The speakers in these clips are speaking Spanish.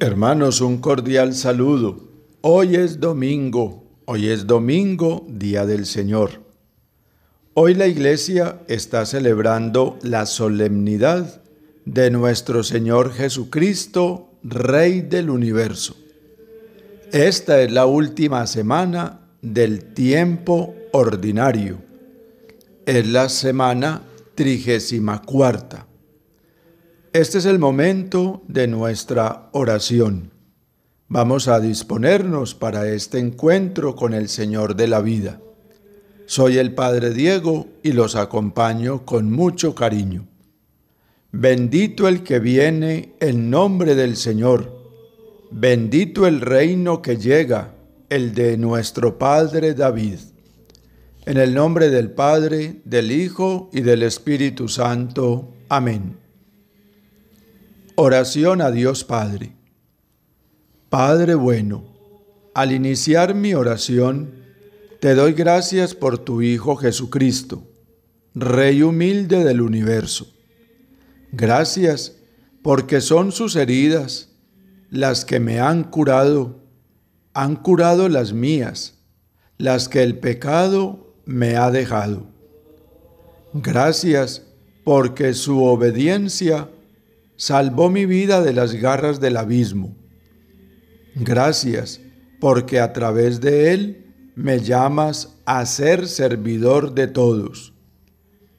Hermanos, un cordial saludo. Hoy es domingo, hoy es domingo, día del Señor. Hoy la iglesia está celebrando la solemnidad de nuestro Señor Jesucristo, Rey del universo. Esta es la última semana del tiempo ordinario. Es la semana trigésima cuarta. Este es el momento de nuestra oración. Vamos a disponernos para este encuentro con el Señor de la vida. Soy el Padre Diego y los acompaño con mucho cariño. Bendito el que viene en nombre del Señor. Bendito el reino que llega, el de nuestro Padre David. En el nombre del Padre, del Hijo y del Espíritu Santo. Amén. Oración a Dios Padre. Padre bueno, al iniciar mi oración, te doy gracias por tu Hijo Jesucristo, Rey humilde del universo. Gracias porque son sus heridas las que me han curado, han curado las mías, las que el pecado me ha dejado. Gracias porque su obediencia salvó mi vida de las garras del abismo. Gracias, porque a través de Él me llamas a ser servidor de todos.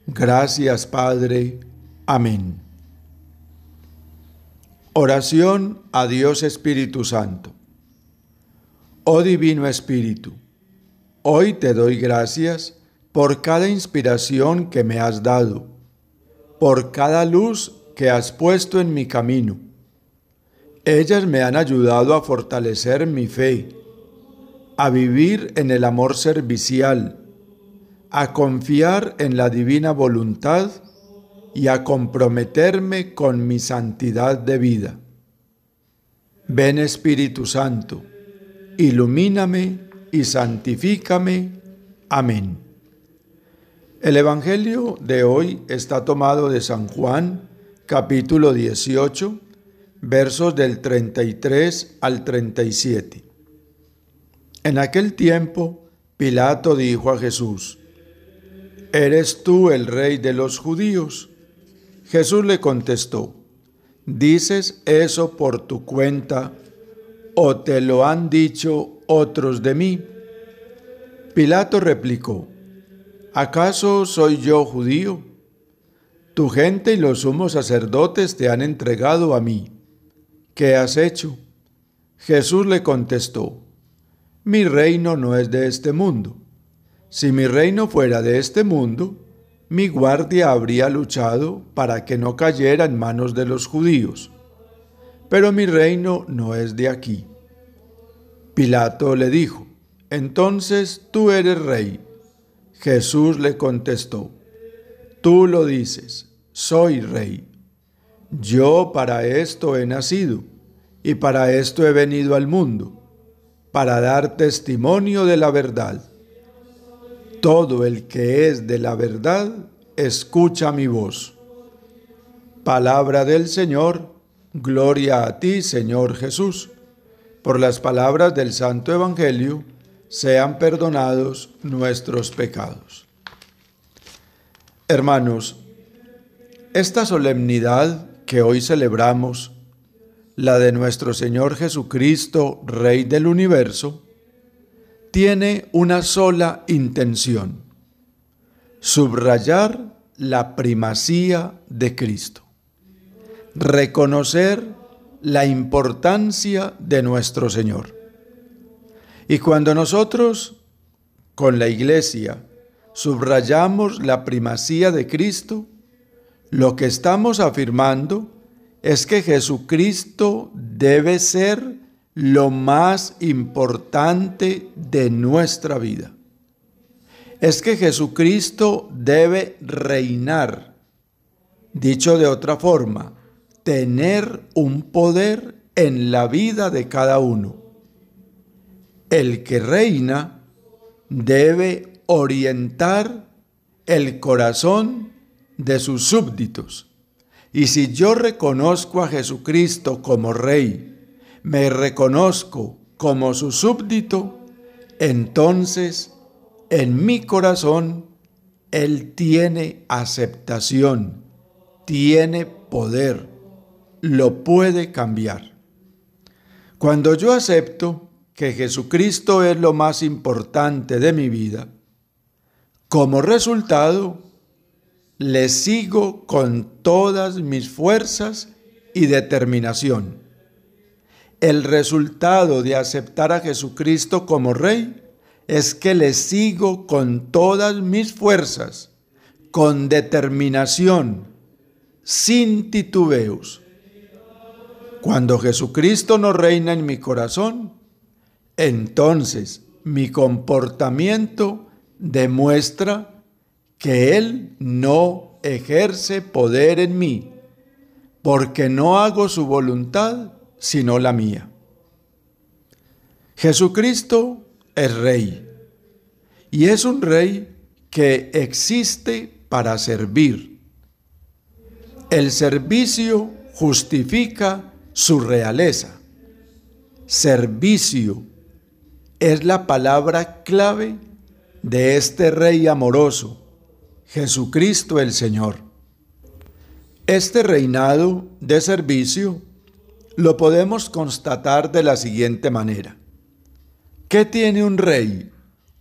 Gracias, Padre. Amén. Oración a Dios Espíritu Santo. Oh Divino Espíritu, hoy te doy gracias por cada inspiración que me has dado, por cada luz que has puesto en mi camino. Ellas me han ayudado a fortalecer mi fe, a vivir en el amor servicial, a confiar en la divina voluntad y a comprometerme con mi santidad de vida. Ven Espíritu Santo, ilumíname y santifícame. Amén. El Evangelio de hoy está tomado de San Juan, capítulo 18, versos del 33 al 37. En aquel tiempo, Pilato dijo a Jesús, ¿Eres tú el rey de los judíos? Jesús le contestó, ¿dices eso por tu cuenta o te lo han dicho otros de mí? Pilato replicó, ¿acaso soy yo judío? Tu gente y los sumos sacerdotes te han entregado a mí. ¿Qué has hecho? Jesús le contestó, Mi reino no es de este mundo. Si mi reino fuera de este mundo, mi guardia habría luchado para que no cayera en manos de los judíos. Pero mi reino no es de aquí. Pilato le dijo, Entonces tú eres rey. Jesús le contestó, Tú lo dices soy rey. Yo para esto he nacido y para esto he venido al mundo, para dar testimonio de la verdad. Todo el que es de la verdad, escucha mi voz. Palabra del Señor, gloria a ti, Señor Jesús. Por las palabras del Santo Evangelio, sean perdonados nuestros pecados. Hermanos, esta solemnidad que hoy celebramos, la de nuestro Señor Jesucristo, Rey del universo, tiene una sola intención, subrayar la primacía de Cristo, reconocer la importancia de nuestro Señor. Y cuando nosotros, con la iglesia, subrayamos la primacía de Cristo, lo que estamos afirmando es que Jesucristo debe ser lo más importante de nuestra vida. Es que Jesucristo debe reinar. Dicho de otra forma, tener un poder en la vida de cada uno. El que reina debe orientar el corazón de sus súbditos. Y si yo reconozco a Jesucristo como Rey, me reconozco como su súbdito, entonces en mi corazón Él tiene aceptación, tiene poder, lo puede cambiar. Cuando yo acepto que Jesucristo es lo más importante de mi vida, como resultado le sigo con todas mis fuerzas y determinación. El resultado de aceptar a Jesucristo como Rey es que le sigo con todas mis fuerzas, con determinación, sin titubeos. Cuando Jesucristo no reina en mi corazón, entonces mi comportamiento demuestra que Él no ejerce poder en mí, porque no hago su voluntad, sino la mía. Jesucristo es rey, y es un rey que existe para servir. El servicio justifica su realeza. Servicio es la palabra clave de este rey amoroso Jesucristo el Señor. Este reinado de servicio lo podemos constatar de la siguiente manera. ¿Qué tiene un rey?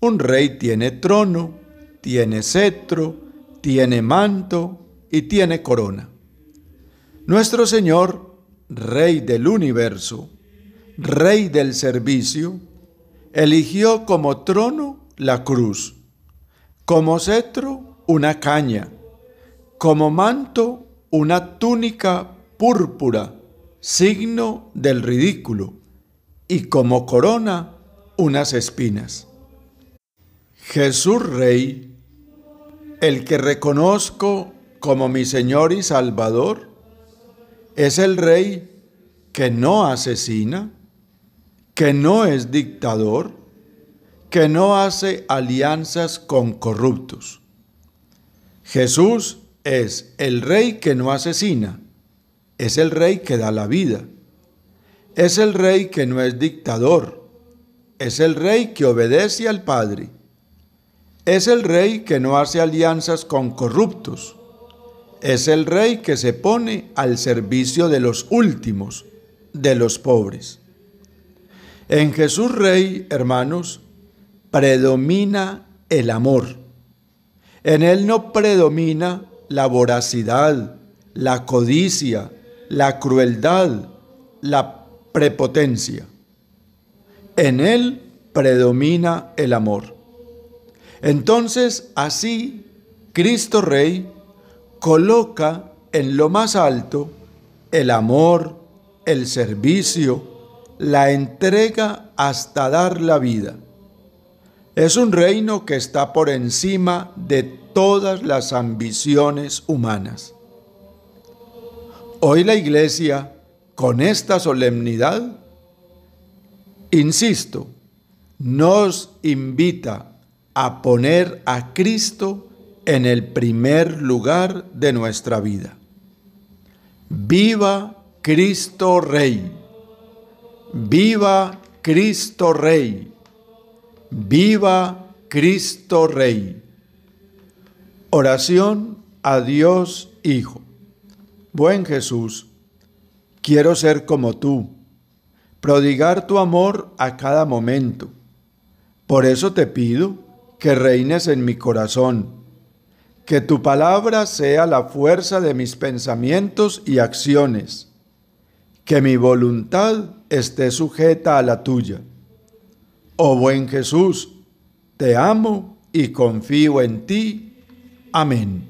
Un rey tiene trono, tiene cetro, tiene manto y tiene corona. Nuestro Señor, Rey del universo, Rey del servicio, eligió como trono la cruz, como cetro una caña, como manto una túnica púrpura, signo del ridículo, y como corona unas espinas. Jesús Rey, el que reconozco como mi Señor y Salvador, es el Rey que no asesina, que no es dictador, que no hace alianzas con corruptos. Jesús es el rey que no asesina, es el rey que da la vida, es el rey que no es dictador, es el rey que obedece al Padre, es el rey que no hace alianzas con corruptos, es el rey que se pone al servicio de los últimos, de los pobres. En Jesús Rey, hermanos, predomina el amor en él no predomina la voracidad, la codicia, la crueldad, la prepotencia. En él predomina el amor. Entonces, así, Cristo Rey coloca en lo más alto el amor, el servicio, la entrega hasta dar la vida. Es un reino que está por encima de todas las ambiciones humanas. Hoy la iglesia, con esta solemnidad, insisto, nos invita a poner a Cristo en el primer lugar de nuestra vida. Viva Cristo Rey. Viva Cristo Rey. Viva Cristo Rey. Oración a Dios Hijo. Buen Jesús, quiero ser como tú, prodigar tu amor a cada momento. Por eso te pido que reines en mi corazón, que tu palabra sea la fuerza de mis pensamientos y acciones, que mi voluntad esté sujeta a la tuya Oh buen Jesús, te amo y confío en ti. Amén.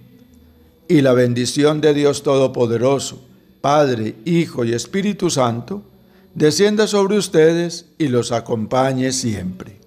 Y la bendición de Dios Todopoderoso, Padre, Hijo y Espíritu Santo, descienda sobre ustedes y los acompañe siempre.